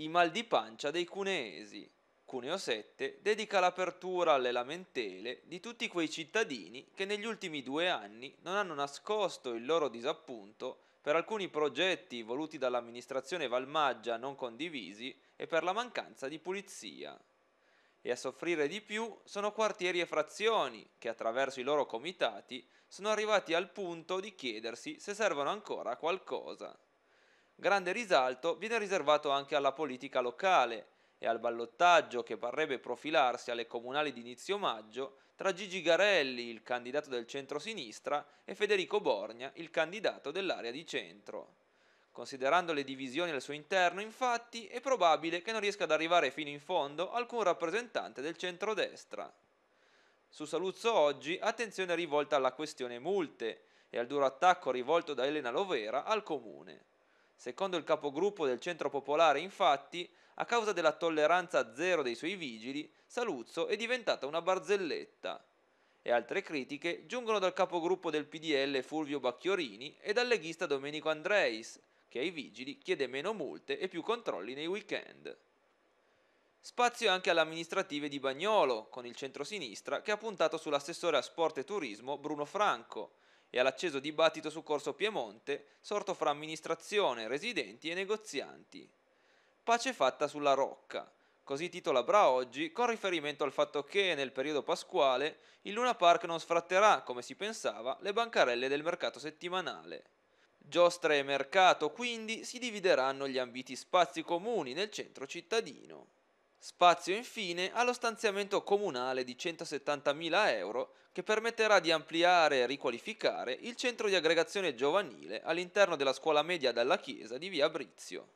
I mal di pancia dei cuneesi. Cuneo 7 dedica l'apertura alle lamentele di tutti quei cittadini che negli ultimi due anni non hanno nascosto il loro disappunto per alcuni progetti voluti dall'amministrazione Valmaggia non condivisi e per la mancanza di pulizia. E a soffrire di più sono quartieri e frazioni che attraverso i loro comitati sono arrivati al punto di chiedersi se servono ancora a qualcosa grande risalto viene riservato anche alla politica locale e al ballottaggio che parrebbe profilarsi alle comunali di inizio maggio tra Gigi Garelli, il candidato del centro-sinistra, e Federico Borgna, il candidato dell'area di centro. Considerando le divisioni al suo interno, infatti, è probabile che non riesca ad arrivare fino in fondo alcun rappresentante del centrodestra. Su Saluzzo oggi attenzione rivolta alla questione multe e al duro attacco rivolto da Elena Lovera al comune. Secondo il capogruppo del Centro Popolare, infatti, a causa della tolleranza zero dei suoi vigili, Saluzzo è diventata una barzelletta. E altre critiche giungono dal capogruppo del PDL Fulvio Bacchiorini e dal leghista Domenico Andreis, che ai vigili chiede meno multe e più controlli nei weekend. Spazio anche alle amministrative di Bagnolo, con il centro-sinistra, che ha puntato sull'assessore a sport e turismo Bruno Franco, e all'acceso dibattito su Corso Piemonte sorto fra amministrazione, residenti e negozianti. Pace fatta sulla rocca. Così titola Bra oggi con riferimento al fatto che nel periodo pasquale il Luna Park non sfratterà, come si pensava, le bancarelle del mercato settimanale. Giostre e mercato quindi si divideranno gli ambiti spazi comuni nel centro cittadino. Spazio infine allo stanziamento comunale di 170.000 euro che permetterà di ampliare e riqualificare il centro di aggregazione giovanile all'interno della scuola media dalla chiesa di via Brizio.